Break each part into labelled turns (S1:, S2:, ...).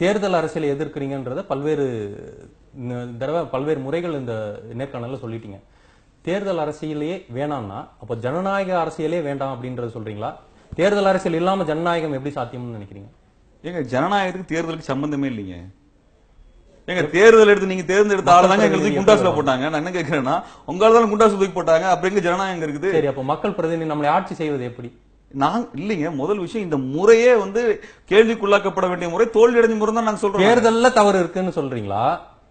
S1: தேர்தல் அரசியலை எதிர்க்கிறீங்கன்றத பல்வேறு தடவை பல்வேறு முறைகள் இந்த நேர்காணல சொல்லிட்டீங்க தேர்தல் அரசியலே வேணாம்னா அப்போ ஜனநாயக அரசியலே வேண்டாம் அப்படின்றத சொல்றீங்களா தேர்தல் அரசியல் இல்லாம ஜனநாயகம் எப்படி சாத்தியம்னு நினைக்கிறீங்க ஏங்க ஜனநாயகத்துக்கு தேர்தலுக்கு சம்பந்தமே இல்லைங்க ஏங்க தேர்தல் எடுத்து நீங்க தேர்ந்தெடுத்த ஆள் தாங்க எங்களுக்கு குண்டாசுல போட்டாங்க நான்
S2: என்ன கேக்குறேன்னா உங்களால தான் குண்டாசு தூக்கி போட்டாங்க அப்படிங்க எங்க ஜனநாயகம் இருக்குது சரி அப்ப மக்கள் பிரதிநிதி நம்மளை ஆட்சி செய்வது எப்படி நான் இல்லைங்க முதல் விஷயம் இந்த முறையே வந்து கேள்விக்குள்ளாக்கப்பட வேண்டிய முறை தோல்வியடைஞ்ச முறை தான் நாங்க சொல்றோம் தேர்தல்ல
S1: தவறு இருக்குன்னு சொல்றீங்களா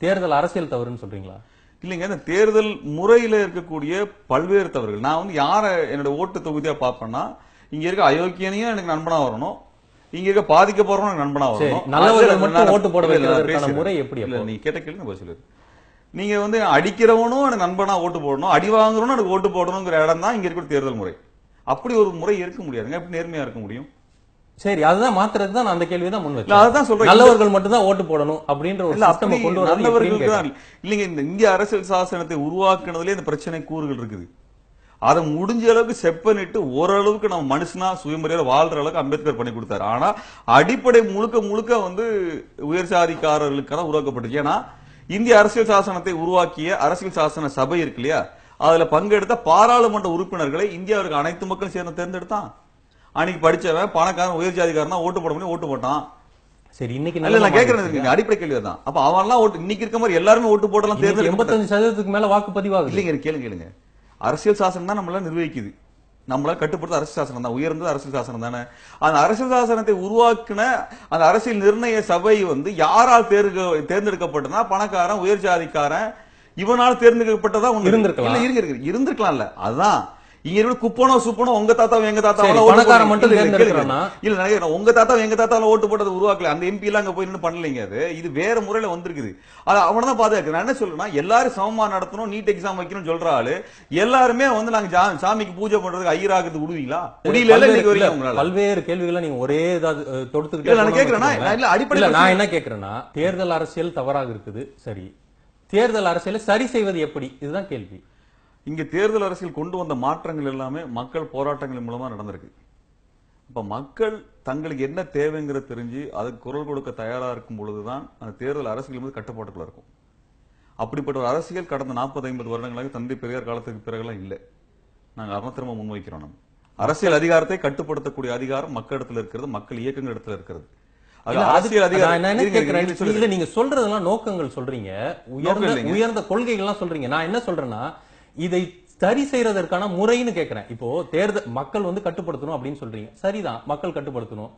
S1: தேர்தல் அரசியல் தவறுன்னு சொல்றீங்களா
S2: இல்லைங்க இந்த தேர்தல் முறையில இருக்கக்கூடிய பல்வேறு தவறுகள் நான் வந்து யாரை என்னோட ஓட்டு தொகுதியா பார்ப்பேன்னா இங்க இருக்க அயோக்கியனையும் எனக்கு நண்பனா வரணும் இங்க இருக்க பாதிக்க எனக்கு நண்பனா வரணும் ஓட்டு போட முறை எப்படி நீ கேட்ட கேள்வி நான் நீங்க வந்து அடிக்கிறவனும் எனக்கு நண்பனா ஓட்டு போடணும் அடி வாங்குறவனும் எனக்கு ஓட்டு போடணுங்கிற இடம் தான் இங்க இருக்கிற தேர்தல் முறை அப்படி ஒரு முறை இருக்க முடியாதுங்க எப்படி நேர்மையா இருக்க முடியும் சரி அதுதான் மாத்துறது தான் அந்த கேள்வி தான் முன் வச்சேன் அதான் சொல்றேன் நல்லவர்கள்
S1: மட்டும் தான் ஓட்டு போடணும்
S2: அப்படின்ற ஒரு சிஸ்டம் கொண்டு வர நல்லவர்கள் தான் இல்லைங்க இந்த இந்திய அரசியல் சாசனத்தை உருவாக்குனதுலயே இந்த பிரச்சனை கூறுகள் இருக்குது அதை முடிஞ்ச அளவுக்கு செப்பனிட்டு ஓரளவுக்கு நம்ம மனுஷனா சுயமரியாதை வாழ்ற அளவுக்கு அம்பேத்கர் பண்ணி கொடுத்தாரு ஆனா அடிப்படை முழுக்க முழுக்க வந்து உயர் சாதிக்காரர்களுக்காக உருவாக்கப்பட்டுச்சு ஏன்னா இந்திய அரசியல் சாசனத்தை உருவாக்கிய அரசியல் சாசன சபை இருக்கு இல்லையா அதுல பங்கெடுத்த பாராளுமன்ற உறுப்பினர்களை இந்தியாவிற்கு அனைத்து மக்களும் சேர்ந்து தேர்ந்தெடுத்தான் அன்னைக்கு படிச்சவன் பணக்காரன் உயர் ஜாதிக்காரன் ஓட்டு போட முடியும் ஓட்டு போட்டான் சரி இன்னைக்கு இல்ல நான் கேக்குறேன் அடிப்படை கேள்வி தான் அப்ப அவன்லாம் ஓட்டு இன்னைக்கு இருக்க மாதிரி எல்லாருமே ஓட்டு போடலாம் தேர்தல் எண்பத்தஞ்சு சதவீதத்துக்கு மேல வாக்குப்பதிவாகுது இல்லைங்க கேளுங்க கேளுங்க அரசியல் சாசனம் தான் நம்மளால நிர்வகிக்குது நம்மள கட்டுப்படுத்த அரசியல் சாசனம் தான் உயர்ந்தது அரசியல் சாசனம் தானே அந்த அரசியல் சாசனத்தை உருவாக்கின அந்த அரசியல் நிர்ணய சபை வந்து யாரால் தேர்க தேர்ந்தெடுக்கப்பட்டனா பணக்காரன் உயர் ஜாதிக்காரன் இவனால தேர்ந்தெடுக்கப்பட்டதா ஒன்று இருந்திருக்கலாம் இருக்கு இருந்திருக்கலாம்ல அதான் இங்க இருந்து குப்பனோ சுப்பனோ உங்க தாத்தா எங்க தாத்தா பணக்கார மட்டும் உங்க தாத்தா எங்க தாத்தா ஓட்டு போட்டது உருவாக்கல அந்த எம்பி எல்லாம் அங்க போய் நின்று பண்ணலீங்க அது இது வேற முறையில வந்திருக்குது அது அவன தான் பாதுகாக்கு நான் என்ன சொல்றேன்னா எல்லாரும் சமமா நடத்தணும் நீட் எக்ஸாம் வைக்கணும் சொல்ற ஆளு எல்லாருமே வந்து நாங்க சாமிக்கு பூஜை பண்றதுக்கு ஐயராகிறது விடுவீங்களா முடியல இன்னைக்கு வரையும் உங்களால
S1: பல்வேறு கேள்விகளை நீங்க ஒரே ஏதாவது தொடுத்துக்கிட்டு நான் கேக்குறேன்னா இல்ல அடிப்படையில் நான் என்ன கேக்குறேன்னா தேர்தல் அரசியல் தவறாக இருக்குது சரி தேர்தல் அரசியலை சரி செய்வது எப்படி இதுதான் கேள்வி இங்க தேர்தல் அரசியல் கொண்டு வந்த மாற்றங்கள் எல்லாமே மக்கள் போராட்டங்கள் மூலமா
S2: நடந்திருக்கு இப்ப மக்கள் தங்களுக்கு என்ன தேவைங்கிற தெரிஞ்சு அதுக்கு குரல் கொடுக்க தயாரா இருக்கும் பொழுதுதான் அந்த தேர்தல் அரசியல் வந்து கட்டுப்பாட்டுக்குள்ள இருக்கும் அப்படிப்பட்ட ஒரு அரசியல் கடந்த நாற்பது ஐம்பது வருடங்களாக தந்தை பெரியார் காலத்துக்கு பிறகுலாம் இல்லை நாங்கள் திரும்ப முன்வைக்கிறோம் நம்ம அரசியல் அதிகாரத்தை கட்டுப்படுத்தக்கூடிய அதிகாரம் இடத்துல இருக்கிறது மக்கள் இயக்கங்கள் இடத்துல இருக்கிறது இதுல
S1: நீங்க சொல்றதெல்லாம் நோக்கங்கள் சொல்றீங்க உயர்ந்த உயர்ந்த கொள்கைகள்லாம் சொல்றீங்க நான் என்ன சொல்றேன்னா இதை சரி செய்யறதற்கான முறைன்னு கேட்கிறேன் இப்போ தேர்தல் மக்கள் வந்து கட்டுப்படுத்தணும் அப்படின்னு சொல்றீங்க சரிதான் மக்கள் கட்டுப்படுத்தணும்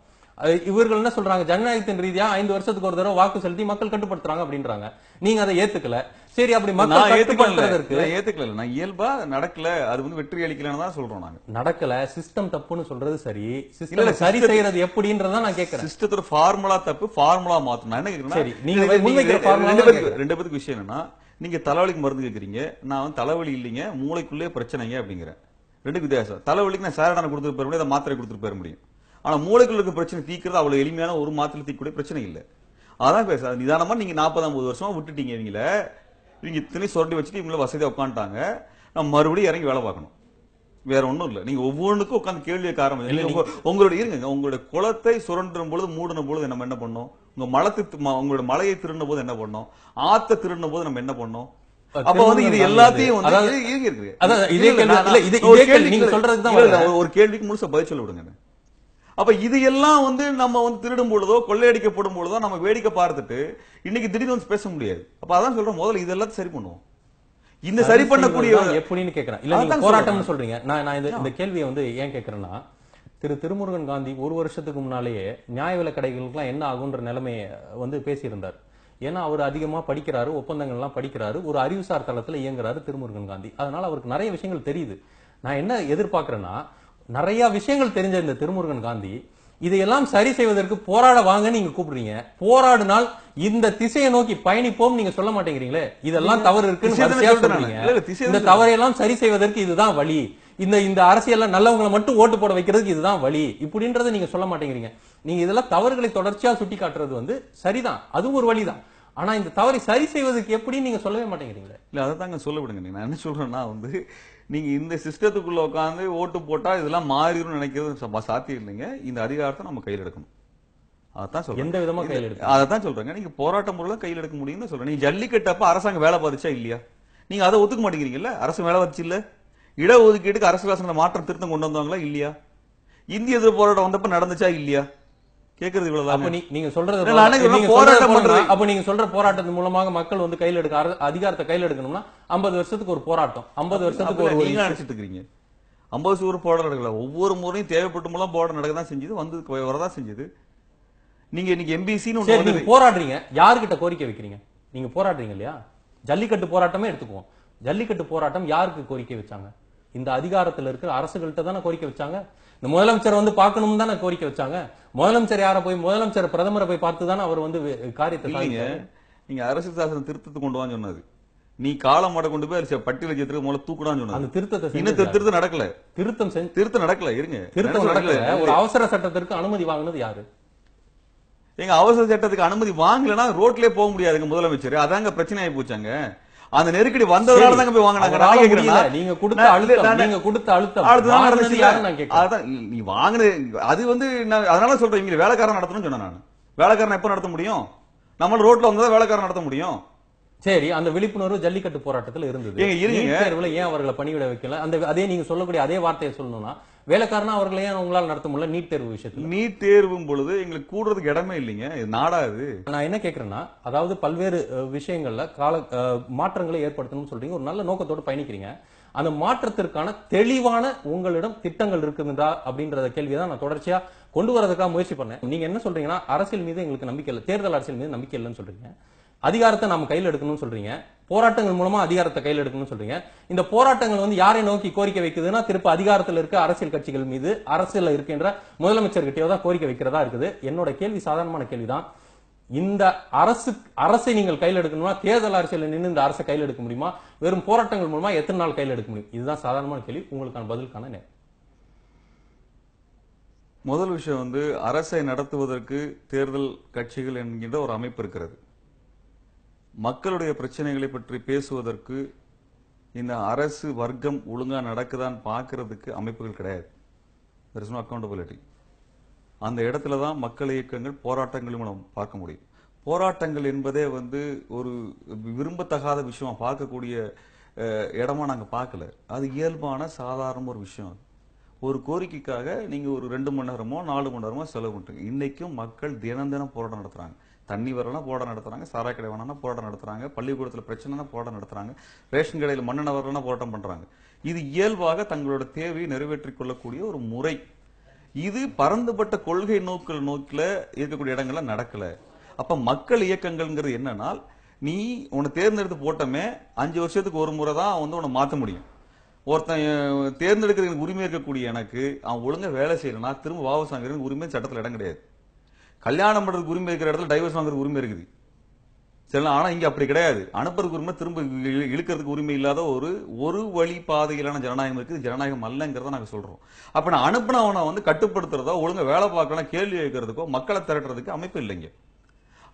S1: இவர்கள் என்ன சொல்றாங்க ஜனநாயகத்தின் ரீதியா ஐந்து வருஷத்துக்கு ஒரு தடவை வாக்கு செலுத்தி மக்கள் கட்டுப்படுத்துறாங்க அப்படின்றாங்க நீங்க அதை ஏத்துக்கல சரி அப்படி மக்கள் ஏத்துக்கிறதுக்கு
S2: ஏத்துக்கல நான் இயல்பா நடக்கல அது வந்து வெற்றி அளிக்கலன்னு தான் சொல்றோம் நாங்க
S1: நடக்கல சிஸ்டம் தப்புன்னு
S2: சொல்றது சரி சரி செய்யறது எப்படின்றத நான் கேட்கறேன் சிஸ்டத்தோட ஃபார்முலா தப்பு ஃபார்முலா மாத்தணும் என்ன சரி நீங்க ரெண்டு பேருக்கு ரெண்டு பேருக்கு விஷயம் என்னன்னா நீங்க தலைவலிக்கு மருந்து கேக்குறீங்க நான் வந்து தலைவலி இல்லைங்க மூளைக்குள்ளே பிரச்சனைங்க அப்படிங்கிறேன் ரெண்டு வித்தியாசம் தலைவலிக்கு நான் சேரடான கொடுத்துட்டு போயிட முடியும் மாத்திரை கொடுத்துட்டு போயிட முடியும் ஆனால் மூளைக்குள்ள இருக்க பிரச்சனை தீக்கிறது அவ்வளவு எளிமையான ஒரு மாத்திரை தீக்கக்கூடிய பிரச்சனை இல்லை அதான் பேச நிதானமாக நீங்கள் நாற்பதாம் போது வருஷமாக விட்டுட்டீங்க இவங்கள இவங்க இத்தனை சொரண்டி வச்சுட்டு இவங்கள வசதியாக உட்காந்துட்டாங்க நம்ம மறுபடியும் இறங்கி வேலை பார்க்கணும் வேற ஒன்றும் இல்லை நீங்கள் ஒவ்வொன்றுக்கும் உட்காந்து கேள்வியை காரணம் உங்களுடைய இருங்க உங்களுடைய குளத்தை சுரண்டும் பொழுது மூடணும் பொழுது நம்ம என்ன பண்ணோம் உங்க மலத்து உங்களோட மலையை திருடும் போது என்ன பண்ணோம் ஆத்த திருடும் போது நம்ம என்ன பண்ணோம் அப்ப வந்து இது எல்லாத்தையும் வந்து இருக்கு ஒரு கேள்விக்கு முழுசா பதில் சொல்ல விடுங்க அப்ப இது எல்லாம் வந்து நம்ம வந்து திருடும் பொழுதோ கொள்ளையடிக்கப்படும் பொழுதோ நம்ம வேடிக்கை பார்த்துட்டு இன்னைக்கு திடீர்னு வந்து பேச முடியாது அப்ப அதான் சொல்றோம் முதல்ல இதெல்லாம் சரி பண்ணுவோம் இந்த சரி பண்ணக்கூடிய எப்படின்னு கேக்குறேன் இல்ல நீங்க போராட்டம்னு சொல்றீங்க நான் நான் இந்த
S1: கேள்வியை வந்து ஏன் கேட்கறேன்னா திரு திருமுருகன் காந்தி ஒரு வருஷத்துக்கு முன்னாலேயே நியாய விலை எல்லாம் என்ன ஆகுன்ற நிலைமையை வந்து பேசியிருந்தார் ஏன்னா அவர் அதிகமாக படிக்கிறாரு ஒப்பந்தங்கள்லாம் படிக்கிறாரு ஒரு அறிவுசார் தளத்தில் இயங்குறாரு திருமுருகன் காந்தி அதனால அவருக்கு நிறைய விஷயங்கள் தெரியுது நான் என்ன எதிர்பார்க்குறேன்னா நிறைய விஷயங்கள் தெரிஞ்ச இந்த திருமுருகன் காந்தி இதையெல்லாம் சரி செய்வதற்கு போராட வாங்க நீங்க கூப்பிடுறீங்க போராடினால் இந்த திசையை நோக்கி பயணிப்போம் நீங்க சொல்ல மாட்டேங்கிறீங்களே இதெல்லாம் தவறு இருக்குன்னு இந்த தவறையெல்லாம் சரி செய்வதற்கு இதுதான் வழி இந்த இந்த அரசியல் நல்லவங்களை மட்டும் ஓட்டு போட வைக்கிறதுக்கு இதுதான் வழி இப்படின்றத நீங்க சொல்ல மாட்டேங்கிறீங்க நீங்க இதெல்லாம் தவறுகளை தொடர்ச்சியா சுட்டி காட்டுறது வந்து சரிதான் அதுவும் ஒரு வழிதான் ஆனா இந்த தவறை சரி செய்வதற்கு எப்படி நீங்க சொல்லவே மாட்டேங்கிறீங்களே இல்ல அதை தாங்க சொல்ல
S2: விடுங்க நீங்க என்ன சொல்றேன்னா வந்து நீங்க இந்த சிஸ்டத்துக்குள்ள உட்காந்து ஓட்டு போட்டா இதெல்லாம் மாறிடும் நினைக்கிறது சாத்தியம் இல்லைங்க இந்த அதிகாரத்தை நம்ம கையில் எடுக்கணும் அதான் சொல்றேன் எந்த விதமா கையில் அதான் சொல்றேங்க நீங்க போராட்டம் மூலம் கையில் எடுக்க முடியும்னு சொல்றேன் நீங்க ஜல்லிக்கட்டு அப்ப அரசாங்கம் வேலை பாதிச்சா இல்லையா நீங்க அதை ஒத்துக்க மாட்டேங்கிறீங்கல்ல அரசு வேலை பாதிச்சு இல்ல இடஒதுக்கீட்டுக்கு அரசு வாசனை மாற்றம் திருத்தம் கொண்டு வந்தாங்களா இல்லையா இந்திய எதிர்ப்பு போராட்டம் வந்தப்ப நடந்துச்சா இல்லையா கேக்குறது இவ்வளவுதான் நீங்க சொல்றது
S1: அப்ப நீங்க சொல்ற போராட்டத்தின் மூலமாக மக்கள் வந்து கையில் எடுக்க அதிகாரத்தை கையில் எடுக்கணும்னா ஐம்பது வருஷத்துக்கு ஒரு போராட்டம் ஐம்பது வருஷத்துக்கு ஒரு நீங்க நினைச்சிட்டு
S2: இருக்கீங்க ஐம்பது வருஷம் போராட்டம் நடக்கல
S1: ஒவ்வொரு முறையும் தேவைப்பட்டு மூலம் போராட்டம் நடக்க தான் செஞ்சது வந்து வரதான் செஞ்சது நீங்க இன்னைக்கு எம்பிசின்னு நீங்க போராடுறீங்க யாருக்கிட்ட கோரிக்கை வைக்கிறீங்க நீங்க போராடுறீங்க இல்லையா ஜல்லிக்கட்டு போராட்டமே எடுத்துக்குவோம் ஜல்லிக்கட்டு போராட்டம் யாருக்கு கோரிக்கை வச்சாங்க இந்த அதிகாரத்தில் இருக்கிற அரசுகள்கிட்ட தானே கோரிக்கை வச்சாங்க இந்த முதலமைச்சர் வந்து பார்க்கணும் தானே கோரிக்கை வச்சாங்க முதலமைச்சர் யார போய் முதலமைச்சர் பிரதமரை போய் பார்த்து தானே அவர் வந்து காரியத்தை நீங்க அரசு சாசனம் திருத்தத்தை கொண்டு வாங்க சொன்னது நீ காலம் மாட கொண்டு
S2: போய் பட்டியல ஜெயத்துக்கு முதல்ல தூக்குடான்னு சொன்னாங்க அந்த திருத்தத்தை இன்னும் திருத்தம் நடக்கல திருத்தம் திருத்தம் நடக்கல இருங்க திருத்தம் நடக்கல ஒரு
S1: அவசர சட்டத்திற்கு அனுமதி வாங்கினது யாரு
S2: எங்க அவசர சட்டத்துக்கு அனுமதி வாங்கலன்னா ரோட்லயே போக முடியாதுங்க முதலமைச்சர் அதாங்க பிரச்சனை ஆகி போச்சாங்க அந்த நெருக்கடி வந்ததுனால தாங்க போய் வாங்கினாங்க நான் கேக்குறேன் நீங்க கொடுத்த அழுத்தம் நீங்க
S1: கொடுத்த அழுத்தம்
S2: அதுதான் நீ வாங்கினது அது வந்து நான் அதனால சொல்றேன் இங்க வேலைக்காரன் நடத்தணும்னு சொன்னேன் நான் வேலைக்காரன் எப்ப நடத்த முடியும்
S1: நம்ம ரோட்ல வந்தா வேலைக்காரன் நடத்த முடியும் சரி அந்த விழிப்புணர்வு ஜல்லிக்கட்டு போராட்டத்தில் இருந்தது ஏன் அவர்களை பணியிட வைக்கல அந்த அதே நீங்க சொல்லக்கூடிய அதே வார்த்தையை சொல்லணும்னா வேலைக்காரனா அவர்களை ஏன் உங்களால் நடத்த முடியல நீட் தேர்வு விஷயத்துல நீட் தேர்வும் பொழுது எங்களுக்கு கூடுறதுக்கு இடமே இல்லைங்க இது நாடா இது நான் என்ன கேட்கறேன்னா அதாவது பல்வேறு விஷயங்கள்ல கால மாற்றங்களை ஏற்படுத்தணும்னு சொல்றீங்க ஒரு நல்ல நோக்கத்தோடு பயணிக்கிறீங்க அந்த மாற்றத்திற்கான தெளிவான உங்களிடம் திட்டங்கள் இருக்குதா அப்படின்றத கேள்விதான் நான் தொடர்ச்சியா கொண்டு வரதுக்காக முயற்சி பண்ணேன் நீங்க என்ன சொல்றீங்கன்னா அரசியல் மீது எங்களுக்கு நம்பிக்கை இல்லை தேர்தல் அரசியல் மீது நம்பிக்கை இல்லைன்னு சொல்றீங்க அதிகாரத்தை நம்ம கையில் எடுக்கணும்னு சொல்றீங்க போராட்டங்கள் மூலமா அதிகாரத்தை கையில் எடுக்கணும்னு சொல்றீங்க இந்த போராட்டங்கள் வந்து யாரை நோக்கி கோரிக்கை வைக்குதுன்னா திருப்ப அதிகாரத்தில் இருக்க அரசியல் கட்சிகள் மீது அரசியல் இருக்கின்ற முதலமைச்சர்கிட்டயோ தான் கோரிக்கை வைக்கிறதா இருக்குது என்னோட கேள்வி சாதாரணமான கேள்விதான் இந்த அரசு அரசை நீங்கள் கையில் எடுக்கணும்னா தேர்தல் அரசியல் நின்று இந்த அரசை கையில் எடுக்க முடியுமா வெறும் போராட்டங்கள் மூலமா எத்தனை நாள் கையில் எடுக்க முடியும் இதுதான் சாதாரணமான கேள்வி உங்களுக்கான பதிலுக்கான நேரம் முதல் விஷயம்
S2: வந்து அரசை நடத்துவதற்கு தேர்தல் கட்சிகள் என்கின்ற ஒரு அமைப்பு இருக்கிறது மக்களுடைய பிரச்சனைகளை பற்றி பேசுவதற்கு இந்த அரசு வர்க்கம் ஒழுங்காக நடக்குதான்னு பார்க்கறதுக்கு அமைப்புகள் கிடையாது தெர் இஸ் நோ அக்கௌண்டபிலிட்டி அந்த இடத்துல தான் மக்கள் இயக்கங்கள் போராட்டங்களும் நம்ம பார்க்க முடியும் போராட்டங்கள் என்பதே வந்து ஒரு விரும்பத்தகாத விஷயம் பார்க்கக்கூடிய இடமா நாங்கள் பார்க்கல அது இயல்பான சாதாரண ஒரு விஷயம் ஒரு கோரிக்கைக்காக நீங்கள் ஒரு ரெண்டு மணி நேரமோ நாலு மணி நேரமோ செலவு பண்ணுறீங்க இன்றைக்கும் மக்கள் தினம் தினம் போராட்டம் நடத்துகிறாங்க தண்ணி வரலாம் போராட்டம் நடத்துறாங்க சாரா கடை வேணா போராட்டம் நடத்துறாங்க பள்ளிக்கூடத்தில் பிரச்சனைனா போராட்டம் நடத்துறாங்க ரேஷன் கடையில் மண்ணெண்ண வரலாம் போராட்டம் பண்றாங்க இது இயல்பாக தங்களோட தேவையை நிறைவேற்றிக் கொள்ளக்கூடிய ஒரு முறை இது பரந்துபட்ட கொள்கை நோக்கில் நோக்கில இருக்கக்கூடிய இடங்கள்ல நடக்கல அப்ப மக்கள் இயக்கங்கள்ங்கிறது என்னன்னா நீ உன்னை தேர்ந்தெடுத்து போட்டமே அஞ்சு வருஷத்துக்கு ஒரு முறை தான் வந்து உன்னை மாற்ற முடியும் ஒருத்தன் தேர்ந்தெடுக்கிறதுக்கு உரிமை இருக்கக்கூடிய எனக்கு அவன் ஒழுங்காக வேலை செய்யலன்னா திரும்ப வாபஸ் வாங்குறதுக்கு உரிமை சட்டத்தில் இடம் கிடையாது கல்யாணம் பண்ணுறதுக்கு உரிமை இருக்கிற இடத்துல டைவர்ஸ் வாங்குறதுக்கு உரிமை இருக்குது சரி ஆனால் இங்கே அப்படி கிடையாது அனுப்புறதுக்கு உரிமை திரும்ப இழுக்கிறதுக்கு உரிமை இல்லாத ஒரு ஒரு வழி பாதையிலான ஜனநாயகம் இருக்குது ஜனநாயகம் அல்லங்கிறத நாங்கள் சொல்கிறோம் அப்போ நான் அனுப்புனவனை வந்து கட்டுப்படுத்துறதோ ஒழுங்காக வேலை பார்க்கலாம் கேள்வி வைக்கிறதுக்கோ மக்களை திரட்டுறதுக்கு அமைப்பு இல்லைங்க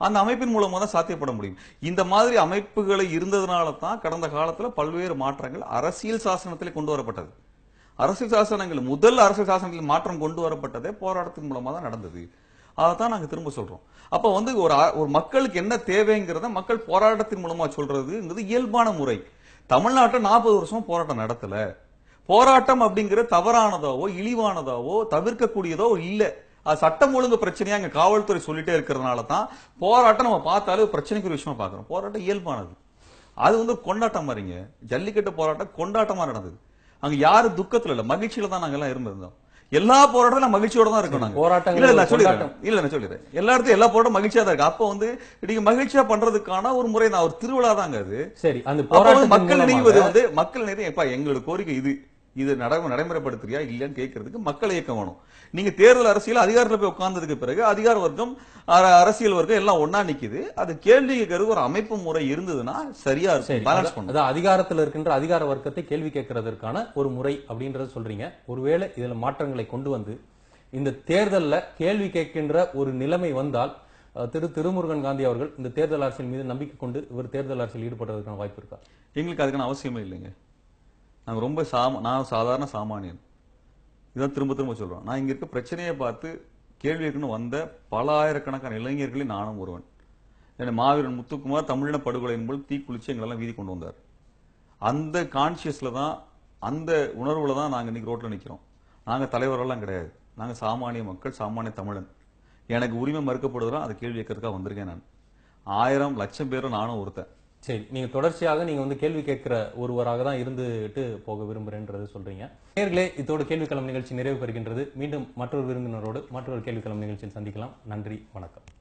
S2: அந்த அமைப்பின் மூலமாக தான் சாத்தியப்பட முடியும் இந்த மாதிரி அமைப்புகளை இருந்ததுனால தான் கடந்த காலத்தில் பல்வேறு மாற்றங்கள் அரசியல் சாசனத்தில் கொண்டு வரப்பட்டது அரசியல் சாசனங்கள் முதல் அரசியல் சாசனத்தில் மாற்றம் கொண்டு வரப்பட்டதே போராட்டத்தின் மூலமாக தான் நடந்தது அதை தான் நாங்கள் திரும்ப சொல்கிறோம் அப்போ வந்து ஒரு ஒரு மக்களுக்கு என்ன தேவைங்கிறத மக்கள் போராட்டத்தின் மூலமாக சொல்கிறதுங்கிறது இயல்பான முறை தமிழ்நாட்டை நாற்பது வருஷம் போராட்டம் நடத்தலை போராட்டம் அப்படிங்கிற தவறானதாவோ இழிவானதாவோ தவிர்க்கக்கூடியதோ இல்லை அது சட்டம் ஒழுங்கு பிரச்சனையா அங்க காவல்துறை சொல்லிட்டே இருக்கிறதுனால தான் போராட்டம் நம்ம பார்த்தாலே பிரச்சனைக்கு ஒரு விஷயமா பாக்குறோம் போராட்டம் இயல்பானது அது வந்து கொண்டாட்டம் மாதிரிங்க ஜல்லிக்கட்டு போராட்டம் கொண்டாட்டமா நடந்தது அங்க யாரும் துக்கத்துல இல்லை மகிழ்ச்சியில தான் எல்லாம் இருந்திருந்தோம் எல்லா போராட்டம் நான் மகிழ்ச்சியோட தான் இருக்கும் நாங்க போராட்டம் இல்ல நான் சொல்லிடுறேன் இல்ல நான் சொல்லிடுறேன் எல்லா இடத்தையும் எல்லா போராட்டம் மகிழ்ச்சியா தான் இருக்கு அப்போ வந்து நீங்க மகிழ்ச்சியா பண்றதுக்கான ஒரு முறை நான் ஒரு திருவிழா தாங்க அது சரி அந்த மக்கள் நினைவு வந்து மக்கள் நினைவு எங்களோட கோரிக்கை இது இது நடம நடைமுறைப்படுத்துறியா இல்லையான்னு கேட்கறதுக்கு மக்கள் இயக்கம் வேணும் நீங்க தேர்தல் அரசியல் அதிகாரத்தில் போய் உட்கார்ந்ததுக்கு பிறகு அதிகார வர்க்கம் அரசியல் வர்க்கம் எல்லாம் ஒன்னா
S1: நிக்குது அது கேள்வி கேட்கறதுக்கு ஒரு அமைப்பு முறை இருந்ததுன்னா சரியா இருக்கும் பேலன்ஸ் பண்ணும் அதிகாரத்தில் இருக்கின்ற அதிகார வர்க்கத்தை கேள்வி கேட்கறதற்கான ஒரு முறை அப்படின்றத சொல்றீங்க ஒருவேளை இதுல மாற்றங்களை கொண்டு வந்து இந்த தேர்தலில் கேள்வி கேட்கின்ற ஒரு நிலைமை வந்தால் திரு திருமுருகன் காந்தி அவர்கள் இந்த தேர்தல் அரசியல் மீது நம்பிக்கை கொண்டு இவர் தேர்தல் அரசியல் ஈடுபடுறதுக்கான வாய்ப்பு இருக்கா எங்களுக்கு அதுக்கான அவசியமே
S2: இல்லைங்க நாங்கள் ரொம்ப சாம நான் சாதாரண சாமானியன் இதான் திரும்ப திரும்ப சொல்கிறோம் நான் இங்கே இருக்க பிரச்சனையை பார்த்து கேள்வி இருக்குன்னு வந்த பல ஆயிரக்கணக்கான இளைஞர்களையும் நானும் ஒருவன் என்னை மாவீரன் முத்துக்குமார் தமிழின படுகொலை என்பது தீக்குளிச்சு எங்களெல்லாம் வீதி கொண்டு வந்தார் அந்த கான்சியஸில் தான் அந்த உணர்வில் தான் நாங்கள் இன்றைக்கி ரோட்டில் நிற்கிறோம் நாங்கள் தலைவரெல்லாம் கிடையாது நாங்கள் சாமானிய மக்கள் சாமானிய தமிழன் எனக்கு உரிமை மறுக்கப்படுதுனா அதை கேள்வி கேட்கறதுக்காக வந்திருக்கேன் நான்
S1: ஆயிரம் லட்சம் பேரும் நானும் ஒருத்தன் சரி நீங்க தொடர்ச்சியாக நீங்க வந்து கேள்வி கேட்கிற ஒருவராக தான் இருந்துட்டு போக விரும்புறேன்றது சொல்றீங்க நேர்களே இதோட கேள்விக்களம் நிகழ்ச்சி நிறைவு பெறுகின்றது மீண்டும் மற்றொரு விருந்தினரோடு மற்றொரு கேள்விக்களம் நிகழ்ச்சியில் சந்திக்கலாம் நன்றி வணக்கம்